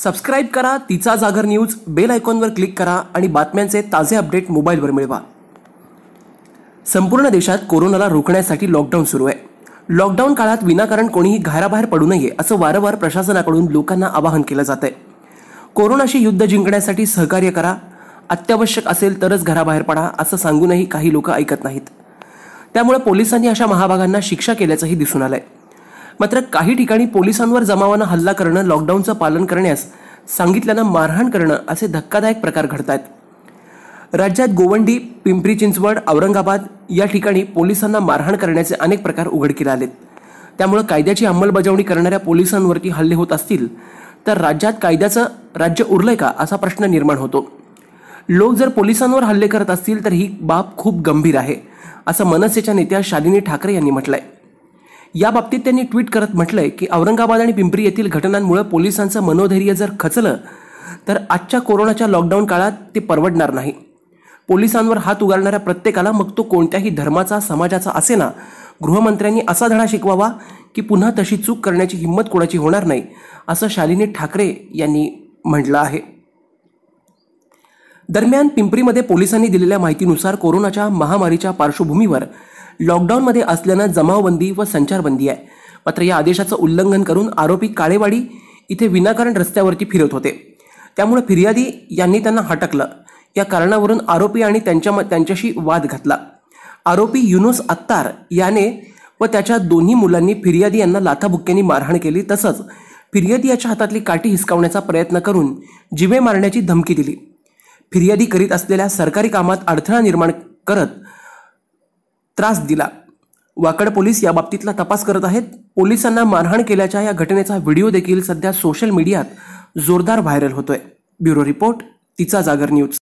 subscribe करा तिचा जागर न्यूज बेल आयकॉनवर क्लिक करा आणि बातम्यांचे ताजे अपडेट मोबाईलवर मिळवा संपूर्ण देशात कोरोनाला रोखण्यासाठी लॉकडाऊन सुरू आहे लॉकडाऊन काळात विनाकारण कोणीही घराबाहेर पडू नये असं वारंवार प्रशासनाकडून लोकांना आवाहन केलं जात आहे कोरोनाशी युद्ध जिंकण्यासाठी सहकार्य करा अत्यावश्यक असेल तरच घराबाहेर पडा असं सांगूनही काही लोक ऐकत नाहीत त्यामुळे पोलिसांनी अशा महाभागांना शिक्षा केल्याचंही दिसून आलंय मात्र काही ठिकाणी पोलिसांवर जमावानं हल्ला करणं लॉकडाऊनचं पालन करण्यास सांगितल्यानं मारहाण करणं असे धक्कादायक प्रकार घडत आहेत राज्यात गोवंडी पिंपरी चिंचवड औरंगाबाद या ठिकाणी पोलिसांना मारहाण करण्याचे अनेक प्रकार उघडकीला आलेत त्यामुळे कायद्याची अंमलबजावणी करणाऱ्या पोलिसांवरती हल्ले होत असतील तर राज्यात कायद्याचं राज्य उरलंय का असा प्रश्न निर्माण होतो लोक जर पोलिसांवर हल्ले करत असतील तर ही बाब खूप गंभीर आहे असं मनसेच्या नेत्या शालिनी ठाकरे यांनी म्हटलंय याबाबतीत त्यांनी ट्विट करत म्हटलंय की औरंगाबाद आणि पिंपरी येथील घटनांमुळे पोलिसांचं मनोधैर्य जर खचलं तर आजच्या कोरोनाच्या लॉकडाऊन काळात ते परवडणार नाही पोलिसांवर हात उगारणाऱ्या प्रत्येकाला मग तो कोणत्याही धर्माचा समाजाचा असेना गृहमंत्र्यांनी असा धडा शिकवावा की पुन्हा तशी चूक करण्याची हिंमत कोणाची होणार नाही असं शालिनी ठाकरे यांनी म्हटलं आहे दरम्यान पिंपरीमध्ये पोलिसांनी दिलेल्या माहितीनुसार कोरोनाच्या महामारीच्या पार्श्वभूमीवर लॉकडाऊनमध्ये असल्यानं जमावबंदी व संचारबंदी आहे मात्र या आदेशाचं उल्लंघन करून आरोपी काळेवाडी इथे विनाकारण रस्त्यावरती फिरत होते त्यामुळे फिर्यादी यांनी त्यांना हटकलं या कारणावरून आरोपी आणि त्यांच्या त्यांच्याशी वाद घातला आरोपी युनोस अत्तार याने व त्याच्या दोन्ही मुलांनी फिर्यादी यांना लाथाबुक्क्यांनी मारहाण केली तसंच फिर्यादी याच्या हातातली काठी हिसकावण्याचा प्रयत्न करून जिवे मारण्याची धमकी दिली फिर्यादी करीत असलेल्या सरकारी कामात अडथळा निर्माण करत त्रास दिला वाकड पोलीस या बाबतीतला तपास करत आहेत पोलिसांना मारहाण केल्याच्या या घटनेचा व्हिडिओ देखील सध्या सोशल मीडियात जोरदार व्हायरल होतोय ब्युरो रिपोर्ट तिचा जागर न्यूज